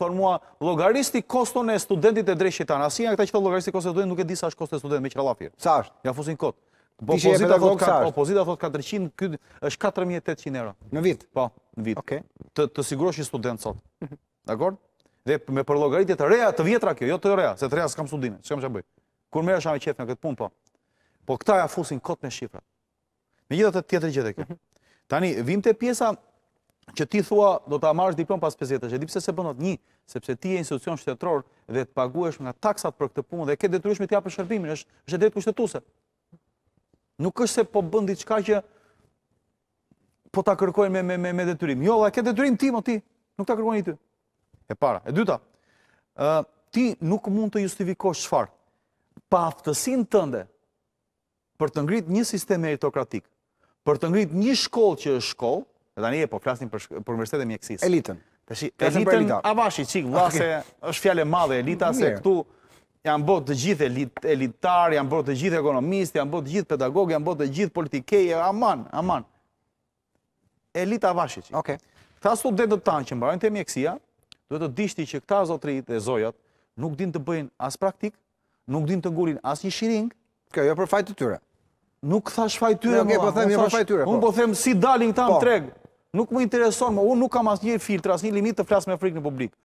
thonë mua, logaristi koston e studentit e drejshit tanë. Asi janë këta që të logaristi koston e studentit, nuk e di sa është koston e studentit me qëra lafirë. Sa është? Ja fusin kotë. Po, opozita thot 400, është 4800 euro. Në vit? Po, në vit. Të sigurosh i student sot. Mhm. Dakor? Dhe me për logaritje të reja, të vjetra kjo, jo të reja, se të reja s'kam studime, s'kam që bëj. Kur me e shami në këtë pun, po. Po këta ja fusin kot me Shqipra Me gjithë të tjetër gjithë e kjo. Mhm. Tani, vim të pjesa që ti thua do të amarsh diplom pas 50, e di pëse se bënot një, sepse ti e institucion shtetëror dhe të paguesh nga taksat për këtë punë dhe ke detyrueshmi të japësh shërbimin, është është për shtetuse. Nuk është se po bën diçka që po ta kërkojnë me me me detyrim. Jo, dhe ke detyrim ti, mo ti, nuk ta kërkojnë i ty. E para, e dyta. Ë, ti nuk mund të justifikosh çfarë pa aftësinë tënde për të ngritur një sistem meritokratik, për të ngritur një shkollë që është shkollë, Dhe tani e po flasim për, për universitetin e mjekësisë. Elitën. Tash elitën avashi çik vëlla okay. se është fjalë e madhe elita se këtu janë bërë të gjithë elit, elitar, janë bërë të gjithë ekonomist, janë bërë të gjithë pedagog, janë bërë të gjithë politikej, aman, aman. Elita avashi çik. Okej. Okay. Ta studentët tanë që mbarojnë te mjekësia, duhet të dishti që këta zotrit e zojat nuk din të bëjnë as praktik, nuk din të ngulin as një shiring. Kjo jo për fajt të tyre. Nuk thash fajt nuk e po them, jo Un po. po them si dalin këta në po. treg nuk më intereson, unë nuk kam asë një filtr, asë një limit të flasë me frikë në publik.